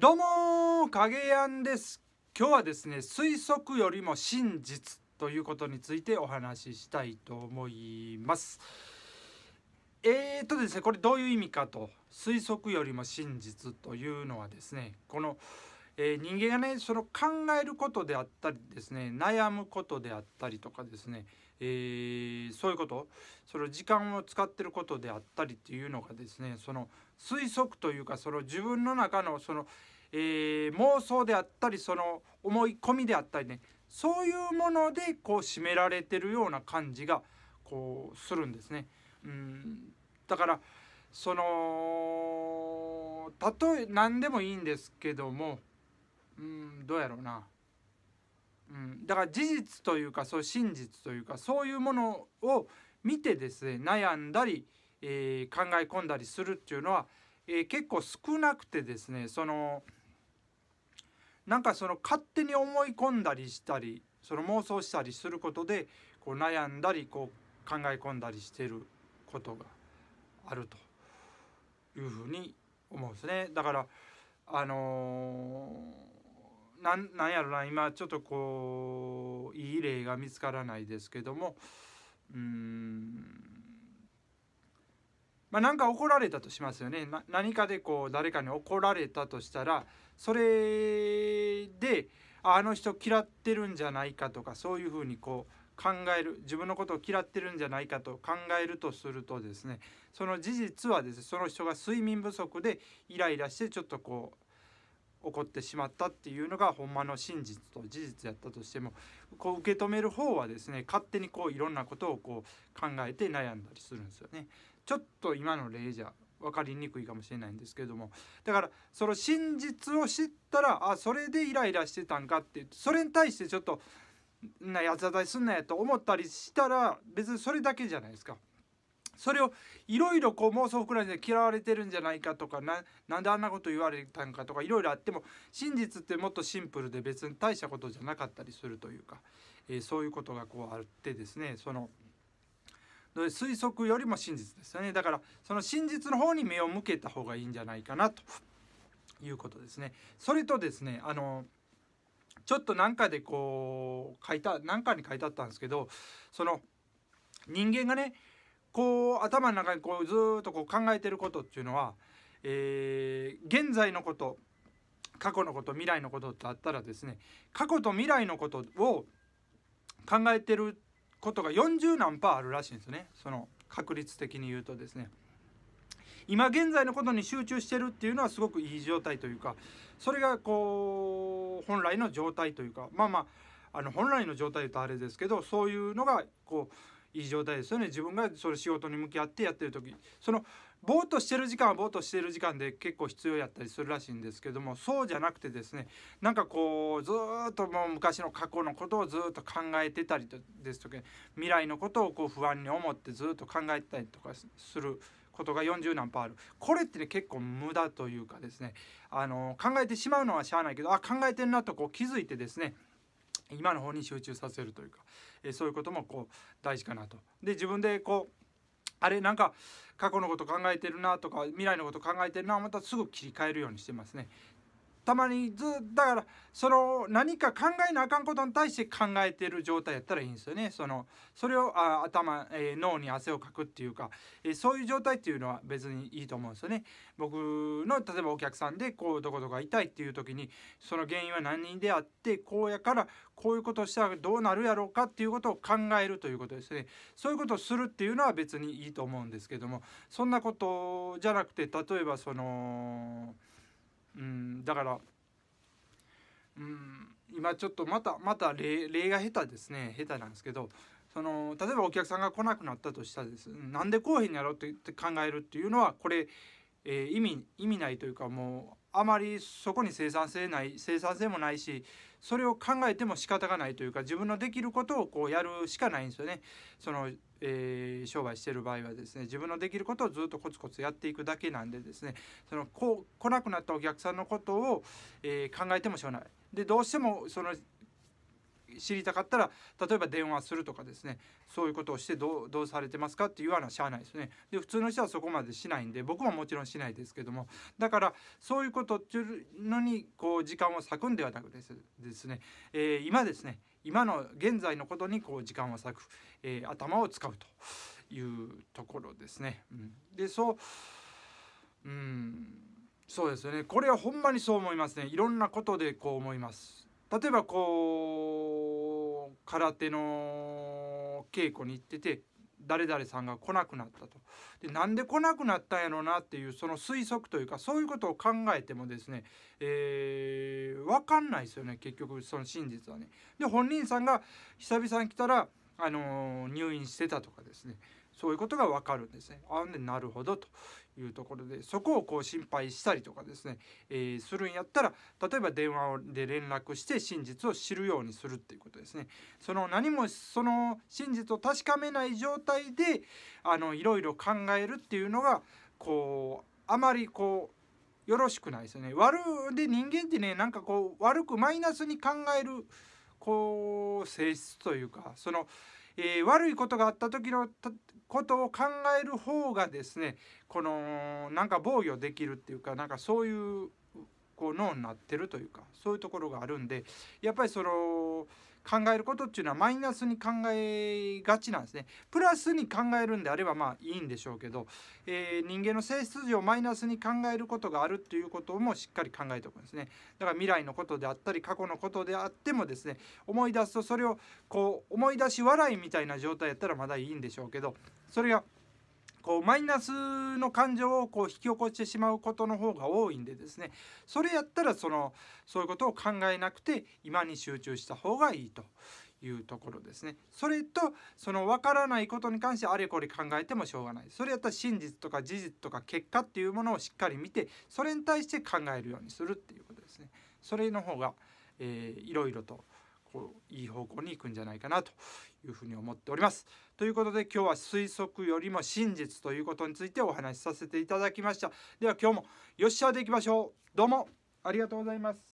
どうも影やんです今日はですね推測よりも真実ということについてお話ししたいと思いますえーとですねこれどういう意味かと推測よりも真実というのはですねこの、えー、人間がねその考えることであったりですね悩むことであったりとかですねえー、そういうことその時間を使ってることであったりっていうのがですねその推測というかその自分の中のその、えー、妄想であったりその思い込みであったりねそういうものでこう締められてるような感じがこうするんですね。うんだからその例え何でもいいんですけどもうんどうやろうな。うん、だから事実というかそう真実というかそういうものを見てですね悩んだり、えー、考え込んだりするっていうのは、えー、結構少なくてですねそのなんかその勝手に思い込んだりしたりその妄想したりすることでこう悩んだりこう考え込んだりしてることがあるというふうに思うんですね。だからあのーなんなんやろな今ちょっとこういい例が見つからないですけどもうんまあ、か怒られたとしますよね何かでこう誰かに怒られたとしたらそれであの人嫌ってるんじゃないかとかそういうふうにこう考える自分のことを嫌ってるんじゃないかと考えるとするとですねその事実はですねその人が睡眠不足でイライラしてちょっとこう起こってしまったっていうのがほんまの真実と事実やったとしてもこう受け止める方はですね勝手にこういろんなことをこう考えて悩んだりするんですよね。ちょっと今の例じゃ分かりにくいかもしれないんですけれどもだからその真実を知ったらあそれでイライラしてたんかってそれに対してちょっとな八つ当たりすんなやと思ったりしたら別にそれだけじゃないですかそれをいろいろこう妄想膨らんで嫌われてるんじゃないかとかななんであんなこと言われたんかとかいろいろあっても真実ってもっとシンプルで別に大したことじゃなかったりするというか、えー、そういうことがこうあってですねその推測よりも真実ですよねだからその真実の方に目を向けた方がいいんじゃないかなということですね。それとですねあのちょっと何かでこう書いた何かに書いてあったんですけどその人間がねこう頭の中にこうずっとこう考えてることっていうのは、えー、現在のこと過去のこと未来のことってあったらですね過去と未来のことを考えてることが40何パーあるらしいんですねその確率的に言うとですね。今現在のことに集中してるっていうのはすごくいい状態というかそれがこう本来の状態というかまあまああの本来の状態とあれですけどそういうのがこういい状態ですよね自分がそれ仕事に向き合ってやってる時そのぼーっとしてる時間はぼーっとしてる時間で結構必要やったりするらしいんですけどもそうじゃなくてですねなんかこうずっともう昔の過去のことをずっと考えてたりですとか未来のことをこう不安に思ってずっと考えたりとかする。ことが40何パーあるこれってね結構無駄というかですねあの考えてしまうのはしゃあないけどあ考えてるなとこう気づいてですね今の方に集中させるというか、えそういうこともこう大事かなと。で自分でこうあれなんか過去のこと考えてるなとか未来のこと考えてるなまたすぐ切り替えるようにしてますね。たまにずだからその何か考えなあかんことに対して考えてる状態やったらいいんですよねそのそれをあ頭、えー、脳に汗をかくっていうか、えー、そういう状態っていうのは別にいいと思うんですよね僕の例えばお客さんでこうどこどこ痛いっていう時にその原因は何人であってこうやからこういうことしたらどうなるやろうかっていうことを考えるということですねそういうことをするっていうのは別にいいと思うんですけどもそんなことじゃなくて例えばその。うんだからうん今ちょっとまたまた例例が下手ですね下手なんですけどその例えばお客さんが来なくなったとしたですなんで来おへんやろって考えるっていうのはこれえー、意味意味ないというかもうあまりそこに生産性ない生産性もないしそれを考えても仕方がないというか自分のできることをこうやるしかないんですよねその、えー、商売してる場合はですね自分のできることをずっとコツコツやっていくだけなんでですねそのこう来なくなったお客さんのことを、えー、考えてもしょうがないでどうしてもその知りたかったら例えば電話するとかですねそういうことをしてどうされてますかっていうなしゃあないですねで普通の人はそこまでしないんで僕ももちろんしないですけどもだからそういうことっていうのにこう時間を割くんではなくですですね、えー、今ですね今の現在のことにこう時間を割く、えー、頭を使うというところですね。うん、でそううんそうですよねこれはほんまにそう思いますねいろんなことでこう思います。例えばこう空手の稽古に行ってて誰々さんが来なくなったとでなんで来なくなったんやろうなっていうその推測というかそういうことを考えてもですね、えー、分かんないですよね結局その真実はね。で本人さんが久々に来たら、あのー、入院してたとかですねそういうことがわかるんですね。ああねなるほどというところでそこをこう心配したりとかですね、えー、するんやったら例えば電話で連絡して真実を知るようにするっていうことですね。その何もその真実を確かめない状態であのいろいろ考えるっていうのがこうあまりこうよろしくないですよね。悪で人間ってねなんかこう悪くマイナスに考えるこう性質というかその、えー、悪いことがあった時のことを考える方がですねこのなんか防御できるっていうかなんかそういうこう脳になってるというかそういうところがあるんでやっぱりその考えることっていうのはマイナスに考えがちなんですね。プラスに考えるんであればまあいいんでしょうけど、えー、人間の性質上マイナスに考えることがあるっていうこともしっかり考えておくんですね。だから未来のことであったり過去のことであってもですね思い出すとそれをこう思い出し笑いみたいな状態やったらまだいいんでしょうけどそれがこうマイナスの感情をこう引き起こしてしまうことの方が多いんでですねそれやったらそのそういうことを考えなくて今に集中した方がいいというところですねそれとその分からないことに関してあれこれ考えてもしょうがないそれやったら真実とか事実とか結果っていうものをしっかり見てそれに対して考えるようにするっていうことですねそれの方が、えー、いろいろとこういい方向に行くんじゃないかなというふうに思っております。ということで今日は推測よりも真実ということについてお話しさせていただきました。では今日もよっしゃでいきましょう。どうもありがとうございます。